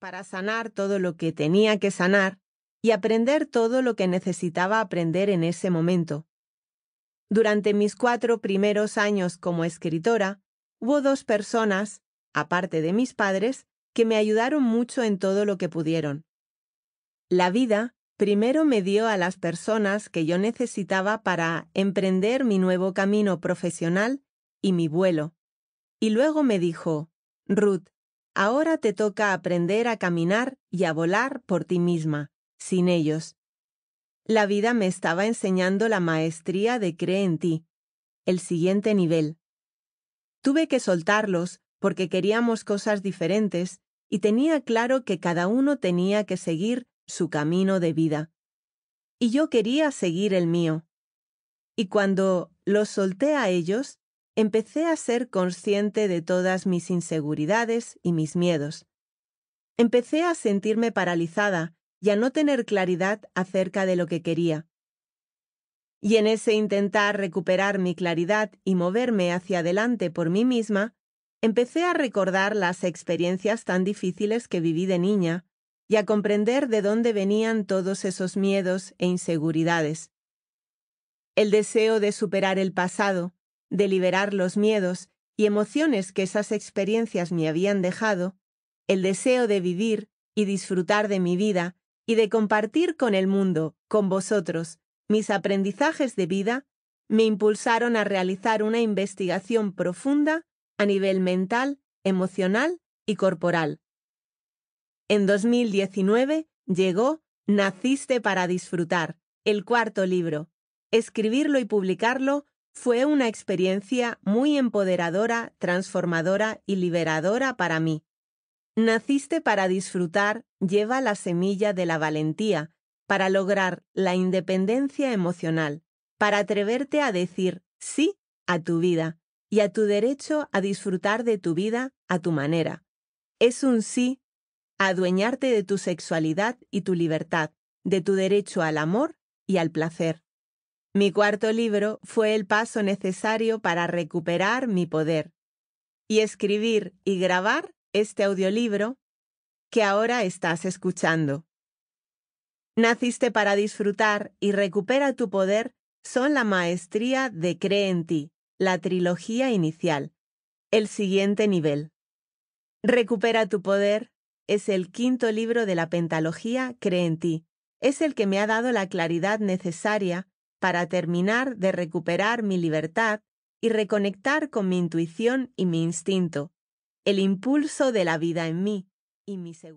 para sanar todo lo que tenía que sanar y aprender todo lo que necesitaba aprender en ese momento. Durante mis cuatro primeros años como escritora, hubo dos personas, aparte de mis padres, que me ayudaron mucho en todo lo que pudieron. La vida primero me dio a las personas que yo necesitaba para emprender mi nuevo camino profesional y mi vuelo. Y luego me dijo, Ruth, Ahora te toca aprender a caminar y a volar por ti misma, sin ellos. La vida me estaba enseñando la maestría de cree en ti, el siguiente nivel. Tuve que soltarlos porque queríamos cosas diferentes y tenía claro que cada uno tenía que seguir su camino de vida. Y yo quería seguir el mío. Y cuando los solté a ellos, empecé a ser consciente de todas mis inseguridades y mis miedos. Empecé a sentirme paralizada y a no tener claridad acerca de lo que quería. Y en ese intentar recuperar mi claridad y moverme hacia adelante por mí misma, empecé a recordar las experiencias tan difíciles que viví de niña y a comprender de dónde venían todos esos miedos e inseguridades. El deseo de superar el pasado, de liberar los miedos y emociones que esas experiencias me habían dejado, el deseo de vivir y disfrutar de mi vida y de compartir con el mundo, con vosotros, mis aprendizajes de vida, me impulsaron a realizar una investigación profunda a nivel mental, emocional y corporal. En 2019 llegó Naciste para disfrutar, el cuarto libro. Escribirlo y publicarlo fue una experiencia muy empoderadora, transformadora y liberadora para mí. Naciste para disfrutar, lleva la semilla de la valentía, para lograr la independencia emocional, para atreverte a decir sí a tu vida y a tu derecho a disfrutar de tu vida a tu manera. Es un sí a adueñarte de tu sexualidad y tu libertad, de tu derecho al amor y al placer. Mi cuarto libro fue el paso necesario para recuperar mi poder y escribir y grabar este audiolibro que ahora estás escuchando. Naciste para disfrutar y recupera tu poder son la maestría de Cree en ti, la trilogía inicial. El siguiente nivel. Recupera tu poder es el quinto libro de la Pentalogía Cree en ti. Es el que me ha dado la claridad necesaria para terminar de recuperar mi libertad y reconectar con mi intuición y mi instinto, el impulso de la vida en mí y mi seguridad.